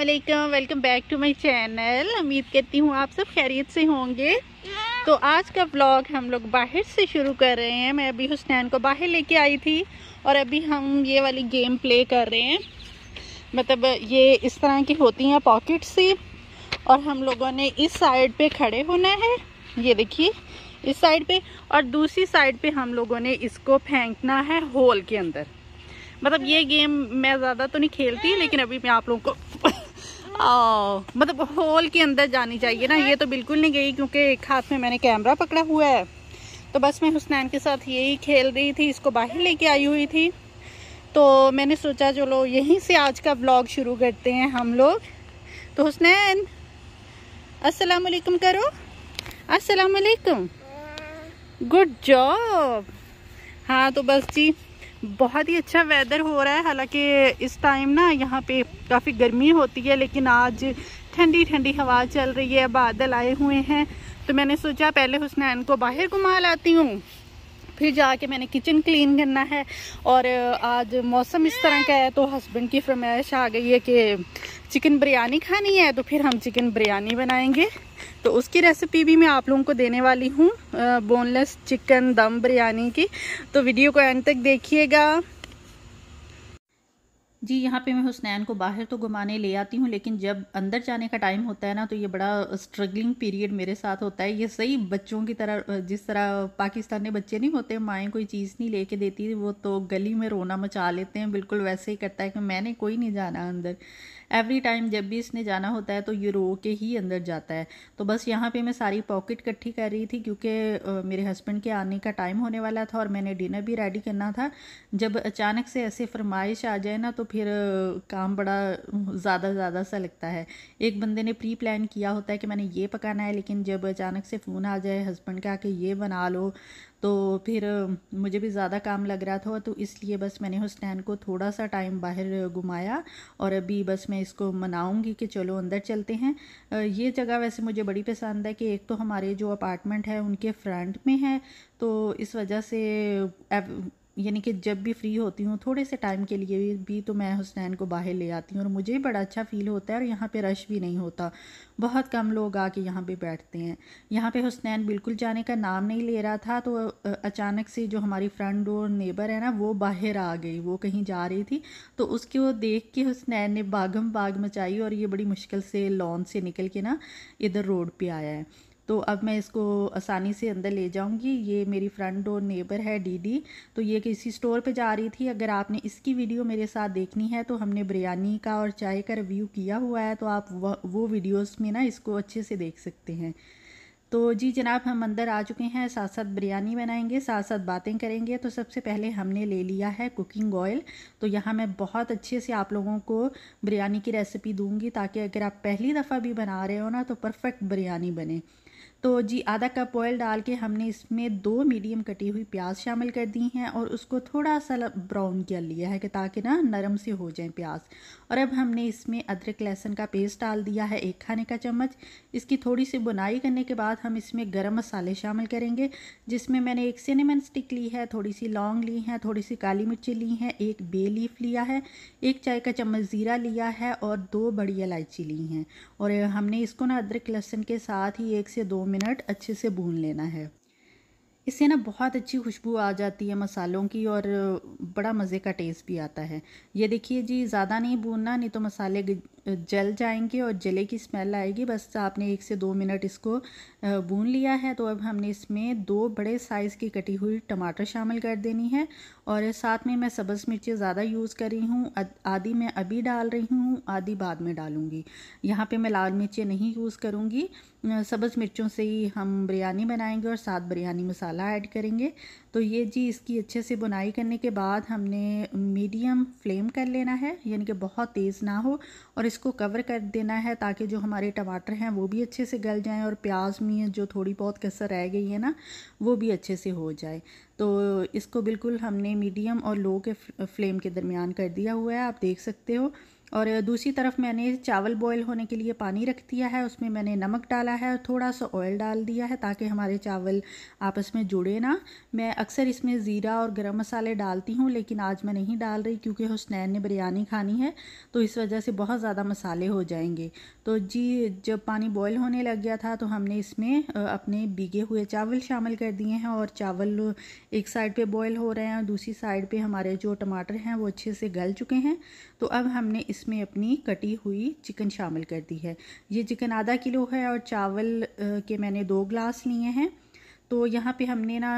Aslam welcome back to my channel उम्मीद करती हूँ आप सब खैरियत से होंगे तो आज का ब्लॉग हम लोग बाहर से शुरू कर रहे हैं मैं अभी हुसनैन को बाहर लेके आई थी और अभी हम ये वाली गेम प्ले कर रहे हैं मतलब ये इस तरह की होती हैं पॉकेट सी और हम लोगों ने इस साइड पे खड़े होना है ये देखिए इस साइड पे और दूसरी साइड पे हम लोगों ने इसको फेंकना है होल के अंदर मतलब ये गेम मैं ज़्यादा तो नहीं खेलती लेकिन अभी मैं आप लोगों को Oh. मतलब हॉल के अंदर जानी चाहिए ना ये तो बिल्कुल नहीं गई क्योंकि एक हाथ में मैंने कैमरा पकड़ा हुआ है तो बस मैं हुसनैन के साथ यही खेल रही थी इसको बाहर लेके आई हुई थी तो मैंने सोचा चलो यहीं से आज का ब्लॉग शुरू करते हैं हम लोग तो हुसनैन अस्सलाम वालेकुम करो अस्सलाम वालेकुम गुड जॉब हाँ तो बस जी बहुत ही अच्छा वेदर हो रहा है हालांकि इस टाइम ना यहाँ पे काफ़ी गर्मी होती है लेकिन आज ठंडी ठंडी हवा चल रही है बादल आए हुए हैं तो मैंने सोचा पहले हुसनैन को बाहर घुमा लाती हूँ फिर जाके मैंने किचन क्लीन करना है और आज मौसम इस तरह का है तो हस्बैंड की फरमाइश आ गई है कि चिकन बिरयानी खानी है तो फिर हम चिकन बिरयानी बनाएंगे तो उसकी रेसिपी भी मैं आप लोगों को देने वाली हूँ बोनलेस चिकन दम बिरयानी की तो वीडियो को एंड तक देखिएगा जी यहाँ पे मैं हुसनैन को बाहर तो घुमाने ले आती हूँ लेकिन जब अंदर जाने का टाइम होता है ना तो ये बड़ा स्ट्रगलिंग पीरियड मेरे साथ होता है ये सही बच्चों की तरह जिस तरह पाकिस्तानी बच्चे नहीं होते माएँ कोई चीज़ नहीं लेके देती वो तो गली में रोना मचा लेते हैं बिल्कुल वैसे ही करता है कि मैंने कोई नहीं जाना अंदर एवरी टाइम जब भी इसने जाना होता है तो ये रो के ही अंदर जाता है तो बस यहाँ पे मैं सारी पॉकेट इकट्ठी कर रही थी क्योंकि मेरे हस्बैंड के आने का टाइम होने वाला था और मैंने डिनर भी रेडी करना था जब अचानक से ऐसे फरमाइश आ जाए ना तो फिर काम बड़ा ज़्यादा ज़्यादा सा लगता है एक बंदे ने प्री प्लान किया होता है कि मैंने ये पकाना है लेकिन जब अचानक से फ़ोन आ जाए हस्बैंड का कि ये बना लो तो फिर मुझे भी ज़्यादा काम लग रहा था तो इसलिए बस मैंने उस हुसनैन को थोड़ा सा टाइम बाहर घुमाया और अभी बस मैं इसको मनाऊंगी कि चलो अंदर चलते हैं ये जगह वैसे मुझे बड़ी पसंद है कि एक तो हमारे जो अपार्टमेंट है उनके फ्रंट में है तो इस वजह से यानी कि जब भी फ्री होती हूँ थोड़े से टाइम के लिए भी, भी तो मैं हुसनैन को बाहर ले आती हूँ और मुझे भी बड़ा अच्छा फ़ील होता है और यहाँ पे रश भी नहीं होता बहुत कम लोग आके यहाँ पे बैठते हैं यहाँ पे हुसनैन बिल्कुल जाने का नाम नहीं ले रहा था तो अचानक से जो हमारी फ्रेंड और नेबर है ना वो बाहर आ गई वो कहीं जा रही थी तो उसके वो देख के हुसनैन ने बागम बाग मचाई और ये बड़ी मुश्किल से लॉन से निकल के ना इधर रोड पर आया है तो अब मैं इसको आसानी से अंदर ले जाऊंगी ये मेरी फ्रेंड और नेबर है डीडी तो ये किसी स्टोर पे जा रही थी अगर आपने इसकी वीडियो मेरे साथ देखनी है तो हमने बिरयानी का और चाय का रिव्यू किया हुआ है तो आप वो वीडियोस में ना इसको अच्छे से देख सकते हैं तो जी जनाब हम अंदर आ चुके हैं साथ साथ बिरयानी बनाएंगे साथ साथ बातें करेंगे तो सबसे पहले हमने ले लिया है कुकिंग ऑयल तो यहाँ मैं बहुत अच्छे से आप लोगों को बिरयानी की रेसिपी दूंगी ताकि अगर आप पहली दफ़ा भी बना रहे हो ना तो परफेक्ट बिरयानी बने तो जी आधा कप ऑयल डाल के हमने इसमें दो मीडियम कटी हुई प्याज शामिल कर दी हैं और उसको थोड़ा सा ब्राउन कर लिया है कि ताकि ना नरम से हो जाए प्याज और अब हमने इसमें अदरक लहसुन का पेस्ट डाल दिया है एक खाने का चम्मच इसकी थोड़ी सी बुनाई करने के बाद हम इसमें गर्म मसाले शामिल करेंगे जिसमें मैंने एक सिनेमन स्टिक ली है थोड़ी सी लौंग ली है थोड़ी सी काली मिर्ची ली है एक बे लीफ लिया है एक चाय का चम्मच ज़ीरा लिया है और दो बड़ी इलायची ली हैं और हमने इसको ना अदरक लहसुन के साथ ही एक से दो मिनट अच्छे से भून लेना है इससे ना बहुत अच्छी खुशबू आ जाती है मसालों की और बड़ा मज़े का टेस्ट भी आता है ये देखिए जी ज़्यादा नहीं भूनना नहीं तो मसाले जल जाएंगे और जले की स्मेल आएगी बस आपने एक से दो मिनट इसको भून लिया है तो अब हमने इसमें दो बड़े साइज़ की कटी हुई टमाटर शामिल कर देनी है और साथ में मैं सब्ज़ मिर्ची ज़्यादा यूज़ कर रही हूँ आधी मैं अभी डाल रही हूँ आधी बाद में डालूँगी यहाँ पे मैं लाल मिर्ची नहीं यूज़ करूँगी सब्ज़ मिर्चों से ही हम बिरयानी बनाएंगे और साथ बिरयानी मसाला ऐड करेंगे तो ये जी इसकी अच्छे से बुनाई करने के बाद हमने मीडियम फ्लेम कर लेना है यानी कि बहुत तेज़ ना हो और इसको कवर कर देना है ताकि जो हमारे टमाटर हैं वो भी अच्छे से गल जाएं और प्याज में जो थोड़ी बहुत कसर रह गई है ना वो भी अच्छे से हो जाए तो इसको बिल्कुल हमने मीडियम और लो के फ्लेम के दरमियान कर दिया हुआ है आप देख सकते हो और दूसरी तरफ मैंने चावल बॉयल होने के लिए पानी रख दिया है उसमें मैंने नमक डाला है और थोड़ा सा ऑयल डाल दिया है ताकि हमारे चावल आपस में जुड़े ना मैं अक्सर इसमें ज़ीरा और गरम मसाले डालती हूँ लेकिन आज मैं नहीं डाल रही क्योंकि हुसनैन ने बिरयानी खानी है तो इस वजह से बहुत ज़्यादा मसाले हो जाएंगे तो जी जब पानी बॉयल होने लग गया था तो हमने इसमें अपने भीगे हुए चावल शामिल कर दिए हैं और चावल एक साइड पर बॉयल हो रहे हैं और दूसरी साइड पर हमारे जो टमाटर हैं वो अच्छे से गल चुके हैं तो अब हमने इस इसमें अपनी कटी हुई चिकन शामिल कर दी है ये चिकन आधा किलो है और चावल के मैंने दो ग्लास लिए हैं तो यहाँ पे हमने ना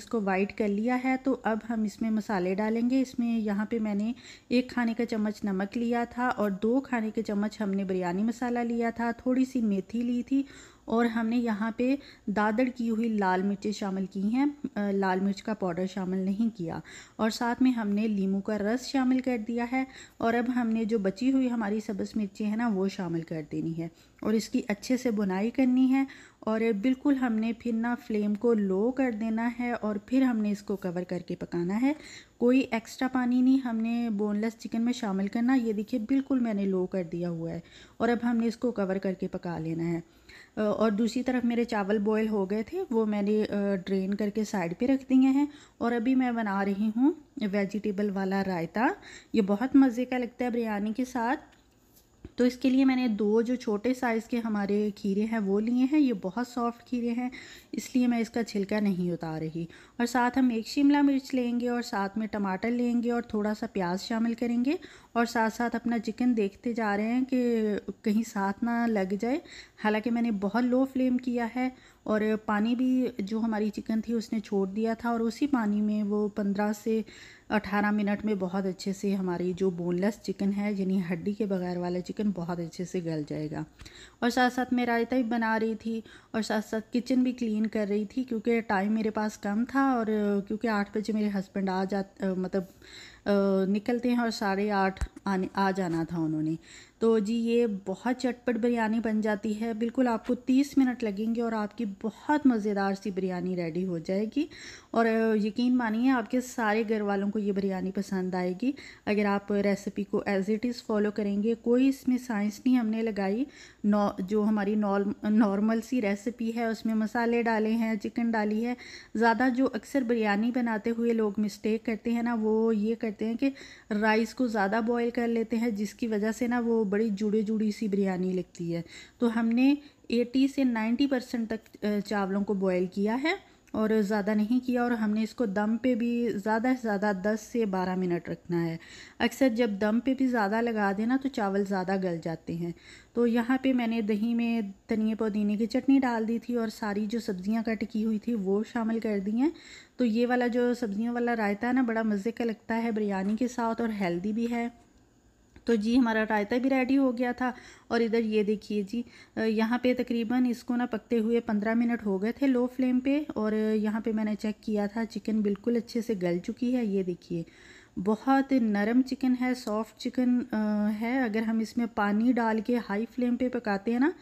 इसको वाइट कर लिया है तो अब हम इसमें मसाले डालेंगे इसमें यहाँ पे मैंने एक खाने का चम्मच नमक लिया था और दो खाने के चम्मच हमने बिरयानी मसाला लिया था थोड़ी सी मेथी ली थी और हमने यहाँ पे दादड़ की हुई लाल मिर्चें शामिल की हैं लाल मिर्च का पाउडर शामिल नहीं किया और साथ में हमने लीमू का रस शामिल कर दिया है और अब हमने जो बची हुई हमारी सब्ज़ मिर्ची है ना वो शामिल कर देनी है और इसकी अच्छे से बुनाई करनी है और बिल्कुल हमने फिर ना फ्लेम को लो कर देना है और फिर हमने इसको कवर करके पकाना है कोई एक्स्ट्रा पानी नहीं हमने बोनलेस चिकन में शामिल करना ये देखिए बिल्कुल मैंने लो कर दिया हुआ है और अब हमने इसको कवर करके पका लेना है और दूसरी तरफ मेरे चावल बॉयल हो गए थे वो मैंने ड्रेन करके साइड पे रख दिए हैं और अभी मैं बना रही हूँ वेजिटेबल वाला रायता ये बहुत मज़े का लगता है बिरयानी के साथ तो इसके लिए मैंने दो जो छोटे साइज़ के हमारे खीरे हैं वो लिए हैं ये बहुत सॉफ्ट खीरे हैं इसलिए मैं इसका छिलका नहीं उतार रही और साथ हम एक शिमला मिर्च लेंगे और साथ में टमाटर लेंगे और थोड़ा सा प्याज शामिल करेंगे और साथ साथ अपना चिकन देखते जा रहे हैं कि कहीं साथ ना लग जाए हालांकि मैंने बहुत लो फ्लेम किया है और पानी भी जो हमारी चिकन थी उसने छोड़ दिया था और उसी पानी में वो पंद्रह से अठारह मिनट में बहुत अच्छे से हमारी जो बोनलेस चिकन है यानी हड्डी के बगैर वाला चिकन बहुत अच्छे से गल जाएगा और साथ साथ मैं रायता भी बना रही थी और साथ साथ किचन भी क्लीन कर रही थी क्योंकि टाइम मेरे पास कम था और क्योंकि आठ बजे मेरे हस्बैंड आ जा मतलब निकलते हैं और साढ़े आठ आने आ जाना था उन्होंने तो जी ये बहुत चटपट बिरयानी बन जाती है बिल्कुल आपको 30 मिनट लगेंगे और आपकी बहुत मज़ेदार सी बिरयानी रेडी हो जाएगी और यकीन मानिए आपके सारे घर वालों को ये बिरयानी पसंद आएगी अगर आप रेसिपी को एज इट इज़ फॉलो करेंगे कोई इसमें साइंस नहीं हमने लगाई नौ जो हमारी नॉर्मल सी रेसिपी है उसमें मसाले डाले हैं चिकन डाली है ज़्यादा जो अक्सर बिरयानी बनाते हुए लोग मिस्टेक करते हैं ना वो ये करते हैं कि राइस को ज़्यादा बॉयल कर लेते हैं जिसकी वजह से ना वो बड़ी जुड़ी जुड़ी सी बिरयानी लगती है तो हमने 80 से 90 परसेंट तक चावलों को बॉयल किया है और ज़्यादा नहीं किया और हमने इसको दम पे भी ज़्यादा से ज़्यादा 10 से 12 मिनट रखना है अक्सर जब दम पे भी ज़्यादा लगा देना तो चावल ज़्यादा गल जाते हैं तो यहाँ पे मैंने दही में धनिए पुदीने की चटनी डाल दी थी और सारी जो सब्ज़ियाँ कट की हुई थी वो शामिल कर दी हैं तो ये वाला जो सब्ज़ियों वाला रायता है ना बड़ा मज़े का लगता है बिरयानी के साथ और हेल्दी भी है तो जी हमारा रायता भी रेडी हो गया था और इधर ये देखिए जी यहाँ पे तकरीबन इसको ना पकते हुए पंद्रह मिनट हो गए थे लो फ्लेम पे और यहाँ पे मैंने चेक किया था चिकन बिल्कुल अच्छे से गल चुकी है ये देखिए बहुत नरम चिकन है सॉफ्ट चिकन है अगर हम इसमें पानी डाल के हाई फ्लेम पे पकाते हैं ना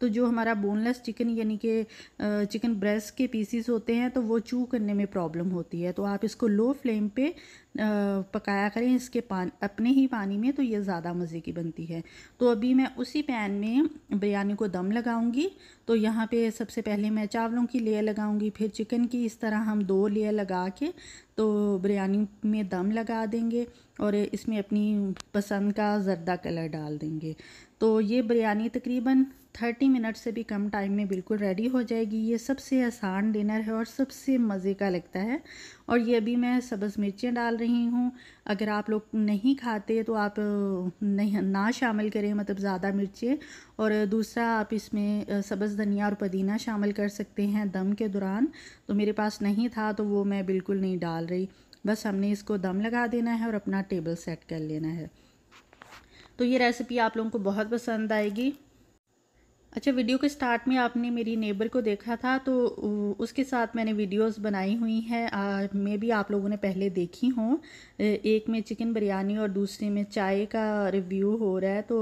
तो जो हमारा बोनलेस चिकन यानी कि चिकन ब्रेस्ट के पीसीस होते हैं तो वो चू करने में प्रॉब्लम होती है तो आप इसको लो फ्लेम पे पकाया करें इसके पान अपने ही पानी में तो ये ज़्यादा मज़े की बनती है तो अभी मैं उसी पैन में बिरयानी को दम लगाऊंगी तो यहाँ पे सबसे पहले मैं चावलों की लेयर लगाऊंगी फिर चिकन की इस तरह हम दो लेयर लगा के तो बिरयानी में दम लगा देंगे और इसमें अपनी पसंद का जरदा कलर डाल देंगे तो ये बिरयानी तकरीबन थर्टी मिनट से भी कम टाइम में बिल्कुल रेडी हो जाएगी ये सबसे आसान डिनर है और सबसे मज़े का लगता है और ये अभी मैं सब्ज़ मिर्चें डाल रही हूँ अगर आप लोग नहीं खाते तो आप नहीं ना शामिल करें मतलब ज़्यादा मिर्चें और दूसरा आप इसमें सब्ज़ धनिया और पुदीना शामिल कर सकते हैं दम के दौरान तो मेरे पास नहीं था तो वो मैं बिल्कुल नहीं डाल रही बस हमने इसको दम लगा देना है और अपना टेबल सेट कर लेना है तो ये रेसिपी आप लोगों को बहुत पसंद आएगी अच्छा वीडियो के स्टार्ट में आपने मेरी नेबर को देखा था तो उसके साथ मैंने वीडियोस बनाई हुई हैं मे भी आप लोगों ने पहले देखी हों एक में चिकन बिरयानी और दूसरे में चाय का रिव्यू हो रहा है तो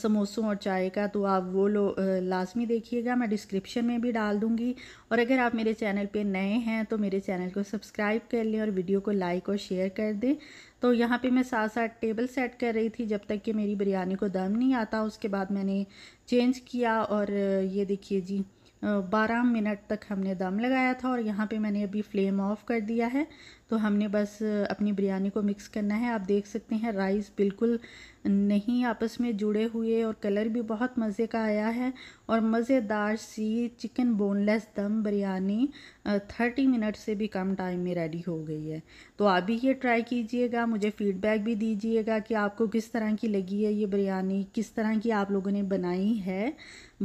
समोसों और चाय का तो आप वो लो लाजमी देखिएगा मैं डिस्क्रिप्शन में भी डाल दूँगी और अगर आप मेरे चैनल पर नए हैं तो मेरे चैनल को सब्सक्राइब कर लें और वीडियो को लाइक और शेयर कर दें तो यहाँ पे मैं साथ साथ टेबल सेट कर रही थी जब तक कि मेरी बिरयानी को दम नहीं आता उसके बाद मैंने चेंज किया और ये देखिए जी बारह मिनट तक हमने दम लगाया था और यहाँ पे मैंने अभी फ्लेम ऑफ कर दिया है तो हमने बस अपनी बिरयानी को मिक्स करना है आप देख सकते हैं राइस बिल्कुल नहीं आपस में जुड़े हुए और कलर भी बहुत मज़े का आया है और मज़ेदार सी चिकन बोनलेस दम बिरयानी थर्टी मिनट से भी कम टाइम में रेडी हो गई है तो आप भी ये ट्राई कीजिएगा मुझे फ़ीडबैक भी दीजिएगा कि आपको किस तरह की लगी है ये बिरयानी किस तरह की आप लोगों ने बनाई है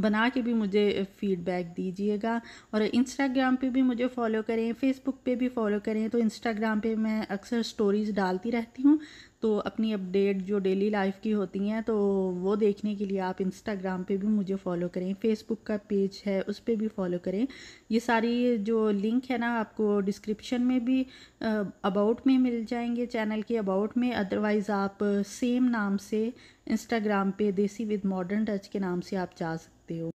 बना के भी मुझे फ़ीडबैक दीजिएगा और इंस्टाग्राम पे भी मुझे फॉलो करें फेसबुक पे भी फॉलो करें तो इंस्टा इंस्टाग्राम पे मैं अक्सर स्टोरीज़ डालती रहती हूँ तो अपनी अपडेट जो डेली लाइफ की होती हैं तो वो देखने के लिए आप इंस्टाग्राम पे भी मुझे फॉलो करें फेसबुक का पेज है उस पर भी फॉलो करें ये सारी जो लिंक है ना आपको डिस्क्रिप्शन में भी अबाउट में मिल जाएंगे चैनल के अबाउट में अदरवाइज़ आप सेम नाम से इंस्टाग्राम पे देसी विद मॉडर्न टच के नाम से आप जा सकते हो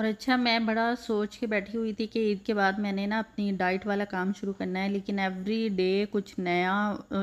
और अच्छा मैं बड़ा सोच के बैठी हुई थी कि ईद के बाद मैंने ना अपनी डाइट वाला काम शुरू करना है लेकिन एवरी डे कुछ नया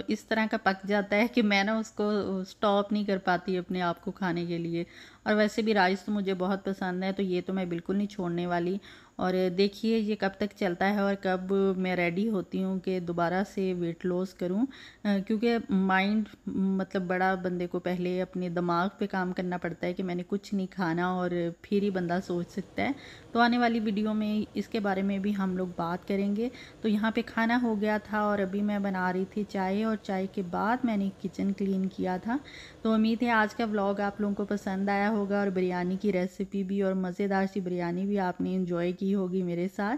इस तरह का पक जाता है कि मैं ना उसको स्टॉप नहीं कर पाती अपने आप को खाने के लिए और वैसे भी राइस तो मुझे बहुत पसंद है तो ये तो मैं बिल्कुल नहीं छोड़ने वाली और देखिए ये कब तक चलता है और कब मैं रेडी होती हूँ कि दोबारा से वेट लॉस करूँ क्योंकि माइंड मतलब बड़ा बंदे को पहले अपने दिमाग पे काम करना पड़ता है कि मैंने कुछ नहीं खाना और फिर ही बंदा सोच सकता है तो आने वाली वीडियो में इसके बारे में भी हम लोग बात करेंगे तो यहाँ पे खाना हो गया था और अभी मैं बना रही थी चाय और चाय के बाद मैंने किचन क्लीन किया था तो उम्मीद है आज का व्लॉग आप लोगों को पसंद आया होगा और बिरयानी की रेसिपी भी और मज़ेदार सी बिरयानी भी आपने इन्जॉय की होगी मेरे साथ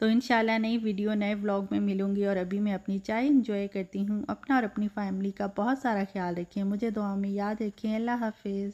तो इन नई वीडियो नए व्लॉग में मिलूंगी और अभी मैं अपनी चाय इन्जॉय करती हूँ अपना और अपनी फ़ैमिली का बहुत सारा ख्याल रखें मुझे दुआ में याद रखें अल्लाह हाफिज़